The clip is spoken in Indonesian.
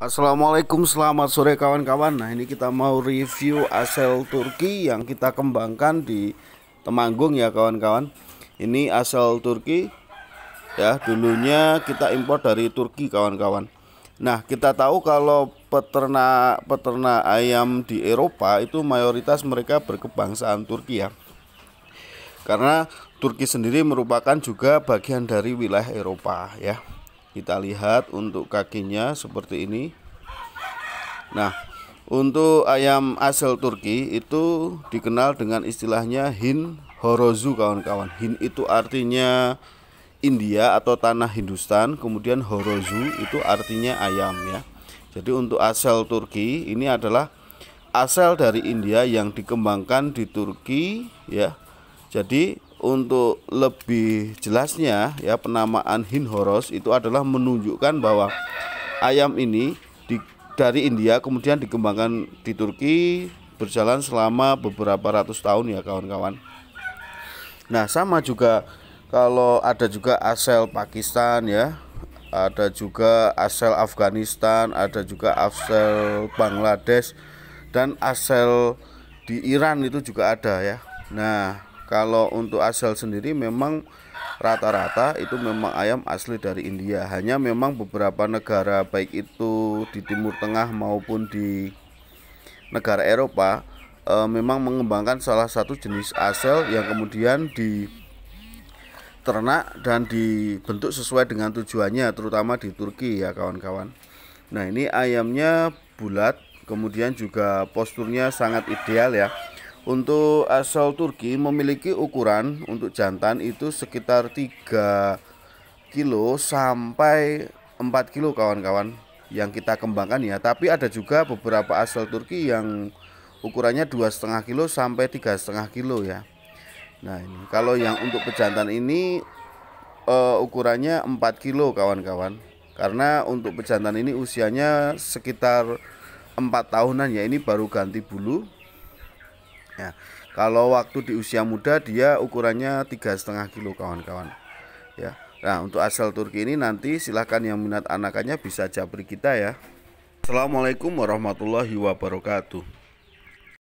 Assalamualaikum, selamat sore kawan-kawan. Nah, ini kita mau review asal Turki yang kita kembangkan di Temanggung ya kawan-kawan. Ini asal Turki ya, dulunya kita impor dari Turki kawan-kawan. Nah, kita tahu kalau peternak peternak ayam di Eropa itu mayoritas mereka berkebangsaan Turki ya. Karena Turki sendiri merupakan juga bagian dari wilayah Eropa ya kita lihat untuk kakinya seperti ini nah untuk ayam asal Turki itu dikenal dengan istilahnya hin horozu kawan-kawan hin itu artinya India atau tanah Hindustan kemudian horozu itu artinya ayam ya jadi untuk asal Turki ini adalah asal dari India yang dikembangkan di Turki ya jadi untuk lebih jelasnya ya penamaan Hinhoros itu adalah menunjukkan bahwa ayam ini di, dari India kemudian dikembangkan di Turki berjalan selama beberapa ratus tahun ya kawan-kawan. Nah, sama juga kalau ada juga asal Pakistan ya, ada juga asal Afghanistan, ada juga asal Bangladesh dan asal di Iran itu juga ada ya. Nah, kalau untuk asal sendiri memang rata-rata itu memang ayam asli dari India hanya memang beberapa negara baik itu di Timur Tengah maupun di negara Eropa e, memang mengembangkan salah satu jenis asal yang kemudian di ternak dan dibentuk sesuai dengan tujuannya terutama di Turki ya kawan-kawan nah ini ayamnya bulat kemudian juga posturnya sangat ideal ya untuk asal Turki memiliki ukuran untuk jantan itu sekitar 3 kilo sampai 4 kilo kawan-kawan yang kita kembangkan ya. Tapi ada juga beberapa asal Turki yang ukurannya dua setengah kilo sampai tiga setengah kilo ya. Nah ini kalau yang untuk pejantan ini uh, ukurannya 4 kilo kawan-kawan. Karena untuk pejantan ini usianya sekitar empat tahunan ya. Ini baru ganti bulu ya. Kalau waktu di usia muda dia ukurannya tiga setengah kilo kawan-kawan ya. Nah untuk asal Turki ini nanti silahkan yang minat anakannya bisa japri kita ya. Assalamualaikum warahmatullahi wabarakatuh.